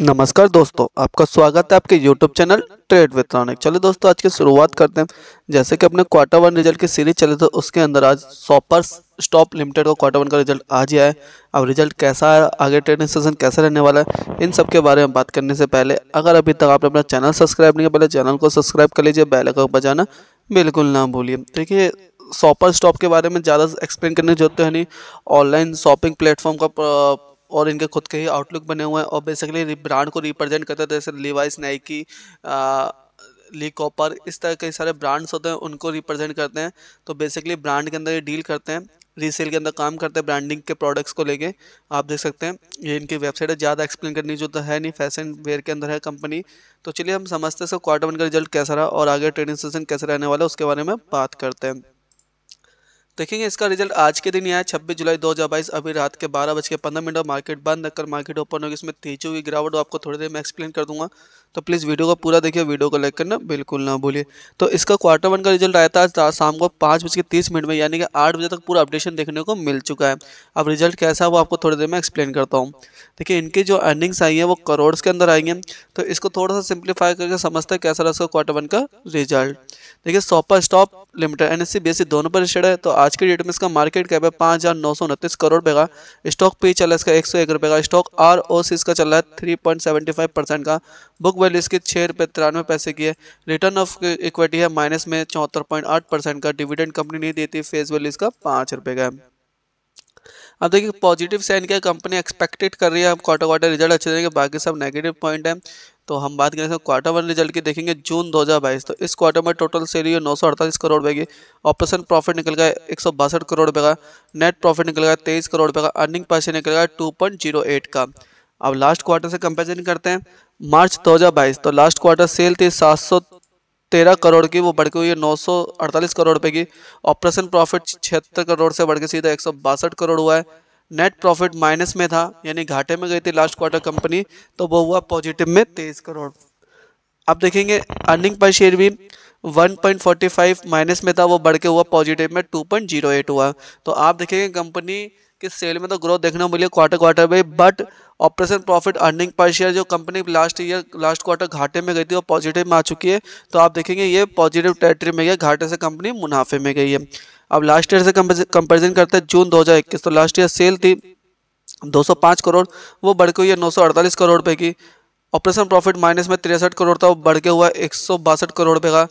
नमस्कार दोस्तों आपका स्वागत है आपके YouTube चैनल ट्रेड विद चलो चलिए दोस्तों आज की शुरुआत करते हैं जैसे कि अपने क्वार्टर वन रिजल्ट की सीरीज चले तो उसके अंदर आज सॉपर स्टॉप लिमिटेड का क्वार्टर वन का रिजल्ट आज ही आया अब रिजल्ट कैसा है आगे ट्रेडिंग सेशन कैसा रहने वाला है इन सब के बारे में बात करने से पहले अगर अभी तक आपने अपना चैनल सब्सक्राइब नहीं किया पहले चैनल को सब्सक्राइब कर लीजिए बैल का बजाना बिल्कुल ना भूलिए देखिए सॉपर स्टॉप के बारे में ज़्यादा एक्सप्लेन करने जरूरत तो है नहीं ऑनलाइन शॉपिंग प्लेटफॉर्म का और इनके खुद के ही आउटलुक बने हुए हैं और बेसिकली ब्रांड को रिप्रेजेंट करते थे तो जैसे लिवाइस नाइकी ली कॉपर इस तरह के सारे ब्रांड्स होते हैं उनको रिप्रेजेंट करते हैं तो बेसिकली ब्रांड के अंदर ये डील करते हैं रीसेल के अंदर काम करते हैं ब्रांडिंग के प्रोडक्ट्स को लेके आप देख सकते हैं ये इनकी वेबसाइट है ज़्यादा एक्सप्लेन करनी जो तो है नहीं फैशन वेयर के अंदर है कंपनी तो चलिए हम समझते हैं क्वार्टर वन का रिजल्ट कैसा रहा और आगे ट्रेनिंग सेशन कैसे रहने वाला है उसके बारे में बात करते हैं देखेंगे इसका रिजल्ट आज के दिन ही आया छब्बीस जुलाई 2022 अभी रात के बारह बज के पंद्रह मिनट मार्केट बंद कर मार्केट ओपन होगी इसमें तेजी हुई गिरावट आपको थोड़ी देर में एक्सप्लेन कर दूंगा तो प्लीज़ वीडियो को पूरा देखिए वीडियो को लाइक करना बिल्कुल ना भूलिए तो इसका क्वार्टर वन का रिजल्ट आया था आज शाम को पाँच बज के तीस मिनट में यानी कि आठ बजे तक पूरा अपडेशन देखने को मिल चुका है अब रिजल्ट कैसा है वो आपको थोड़ी देर में एक्सप्लेन करता हूँ देखिए इनकी जो अर्निंग्स आई हैं वो करोड़ के अंदर आई हैं तो इसको थोड़ा सा सिंप्लीफाई करके समझते हैं कैसा रहा इसका क्वार्टर वन का रिजल्ट देखिए Shoppers Stop limited N S C दोनों पर स्टेड है तो आज के डेट में इसका मार्केट कैप है पाँच हज़ार नौ सौ उनतीस करोड़ रुपये का स्टॉक पे चल रहा है इसका एक सौ एक रुपये का स्टॉक आर ओ सी इसका चल रहा है three point seventy five percent का बुक व लिस्ट के छः रुपये तिरानवे पैसे की है रिटर्न ऑफ इक्विटी है माइनस में चौहत्तर पॉइंट आठ परसेंट का डिविडेंड कंपनी नहीं देती फेस वैल्यू इसका पाँच रुपये का है अब देखिए पॉजिटिव साइन क्या कंपनी एक्सपेक्टेड कर रही है क्वार्टर क्वार्टर रिजल्ट अच्छे देंगे बाकी सब नेगेटिव पॉइंट है तो हम बात करें क्वार्टर वन रिजल्ट की देखेंगे जून 2022 तो इस क्वार्टर में टोटल सेल हुई नौ करोड़ रुपए की ऑपरेशन प्रॉफिट निकल गया एक सौ बासठ करोड़ रुपए का नेट प्रॉफिट निकल गया तेईस करोड़ रुपए का अर्निंग पैसे निकल गया टू का अब लास्ट क्वार्टर से कंपेरिजन करते हैं मार्च 2022 तो लास्ट क्वार्टर सेल थी सात सौ तेरह करोड़ की वो बढ़ के हुई है नौ सौ अड़तालीस करोड़ रुपये की ऑपरेशन प्रॉफिट छिहत्तर करोड़ से बढ़ के सीधा एक सौ बासठ करोड़ हुआ है नेट प्रॉफिट माइनस में था यानी घाटे में गई थी लास्ट क्वार्टर कंपनी तो वो हुआ पॉजिटिव में तेईस करोड़ अब देखेंगे अर्निंग पर शेयर भी 1.45 माइनस में था वो बढ़ के हुआ पॉजिटिव में 2.08 हुआ तो आप देखेंगे कंपनी के सेल में तो ग्रोथ देखने को मिली क्वार्टर क्वार्टर में but operation profit earning per share जो company last year last quarter घाटे में गई थी वो पॉजिटिव में आ चुकी है तो आप देखेंगे ये पॉजिटिव टेरिटरी में गई घाटे से कंपनी मुनाफे में गई है अब लास्ट ईयर से कंपेरिजन करते हैं जून 2021 तो लास्ट ईयर सेल थी 205 करोड़ वो बढ़ के हुई है नौ करोड़ रुपये की ऑपरेशन प्रॉफिट माइनस में तिरसठ करोड़ था वो बढ़ के हुआ एक करोड़ रुपये का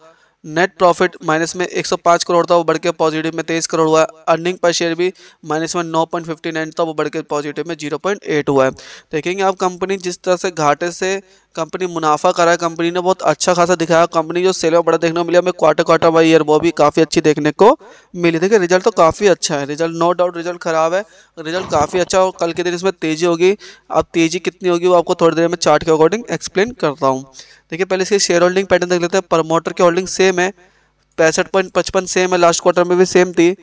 नेट प्रॉफिट माइनस में 105 करोड़ था वो बढ़ के पॉजिटिव में तेईस करोड़ हुआ है अर्निंग पर शेयर भी माइनस में 9.59 था वो बढ़ के पॉजिटिव में 0.8 हुआ है देखेंगे आप कंपनी जिस तरह से घाटे से कंपनी मुनाफा करा है कंपनी ने बहुत अच्छा खासा दिखाया कंपनी जो सेल में बड़ा देखने को मिला हमें क्वार्टर क्वार्टर बाई ईयर वो भी काफ़ी अच्छी देखने को मिली देखिए रिजल्ट तो काफ़ी अच्छा है रिजल्ट नो डाउट रिजल्ट खराब है रिजल्ट काफ़ी अच्छा और कल के दिन इसमें तेज़ी होगी अब तेज़ी कितनी होगी वो आपको थोड़ी देर में चार्ट के अकॉर्डिंग एक्सप्लेन करता हूँ देखिए पहले इसकी शेयर होल्डिंग पैटर्न देख लेते हैं प्रमोटर की होल्डिंग सेम है पैंसठ पॉइंट पचपन सेम है लास्ट क्वार्टर में भी सेम थी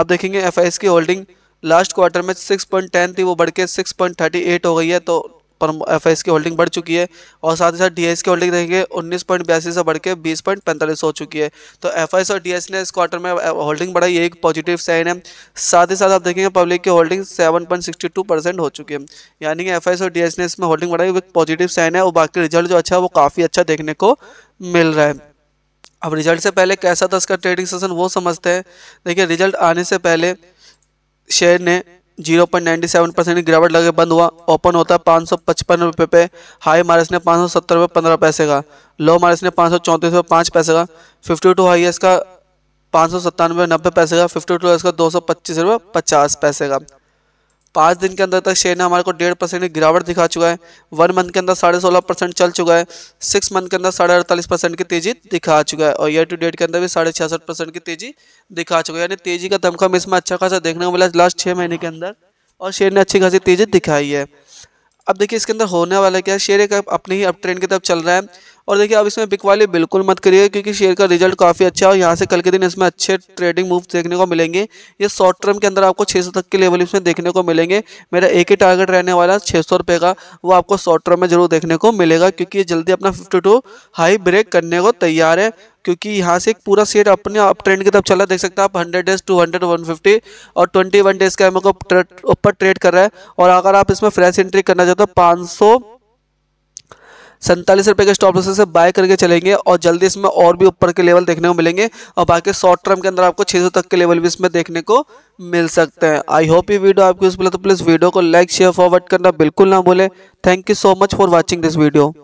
आप देखेंगे एफ की होल्डिंग लास्ट क्वार्टर में सिक्स पॉइंट टेन थी वो बढ़ के सिक्स पॉइंट थर्टी एट हो गई है तो पर एफ की होल्डिंग बढ़ चुकी है और साथ ही साथ डी की होल्डिंग देखेंगे उन्नीस से बढ़ के बीस हो चुकी है तो एफ और डी ने इस क्वार्टर में होल्डिंग बढ़ाई एक पॉजिटिव साइन है साथ ही साथ आप देखेंगे पब्लिक की होल्डिंग सेवन हो चुकी है यानी कि एफ और डी ने इसमें होल्डिंग बढ़ाई एक पॉजिटिव साइन है और बाकी रिजल्ट जो अच्छा है वो काफ़ी अच्छा देखने को मिल रहा है अब रिजल्ट से पहले कैसा था इसका ट्रेडिंग सेशन वो समझते हैं देखिए रिजल्ट आने से पहले शेयर ने zero point ninety seven percent गिरावट लगे बंद हुआ ओपन होता है पाँच सौ पचपन रुपये पे हाई मार्स ने पाँच सौ सत्तर रुपये पंद्रह पैसे का लो मार्स ने पाँच सौ चौंतीस रुपये पाँच पैसे का फिफ्टी टू हाई एस का पाँच सौ सत्तानवे नब्बे पैसे का फिफ्टी टू इसका दो सौ पच्चीस रुपये पचास पैसे का पाँच दिन के अंदर तक शेयर ने हमारे को डेढ़ परसेंट की गिरावट दिखा चुका है वन मंथ के अंदर साढ़े सोलह परसेंट चल चुका है सिक्स मंथ के अंदर साढ़े अड़तालीस परसेंट की तेजी दिखा चुका है और ईयर टू डेट के अंदर भी साढ़े छियासठ परसेंट की तेजी दिखा चुका है यानी तेजी का दमखम में इसमें अच्छा खासा देखने को मिला लास्ट छः महीने के अंदर और शेयर ने अच्छी खासी तेजी दिखाई है अब देखिए इसके अंदर होने वाला क्या है शेयर एक अपने ही अप ट्रेंड की तरफ चल रहा है और देखिए अब इसमें बिक वाली बिल्कुल मत करिए क्योंकि शेयर का रिजल्ट काफ़ी अच्छा है और यहाँ से कल के दिन इसमें अच्छे ट्रेडिंग मूव देखने को मिलेंगे ये शॉर्ट टर्म के अंदर आपको 600 तक के लेवल इसमें देखने को मिलेंगे मेरा एक ही टारगेट रहने वाला छः सौ का वो आपको शॉर्ट टर्म में जरूर देखने को मिलेगा क्योंकि ये जल्दी अपना फिफ्टी हाई ब्रेक करने को तैयार है क्योंकि यहाँ से एक पूरा सेट अपने अप ट्रेंड की तरफ चला देख सकते हैं आप 100 डेज 200 150 और 21 डेज का मेरे को ऊपर ट्रेड कर रहा है और अगर आप इसमें फ्रेश एंट्री करना चाहते हो तो पाँच सैंतालीस रुपये के स्टॉप लॉस से बाय करके चलेंगे और जल्दी इसमें और भी ऊपर के लेवल देखने को मिलेंगे और बाकी शॉर्ट टर्म के अंदर आपको 600 तक के लेवल भी इसमें देखने को मिल सकते हैं आई होप ये वीडियो आपको यूजफुल तो प्लीज़ वीडियो को लाइक शेयर फॉरवर्ड करना बिल्कुल ना भूलें thank you so much for watching this video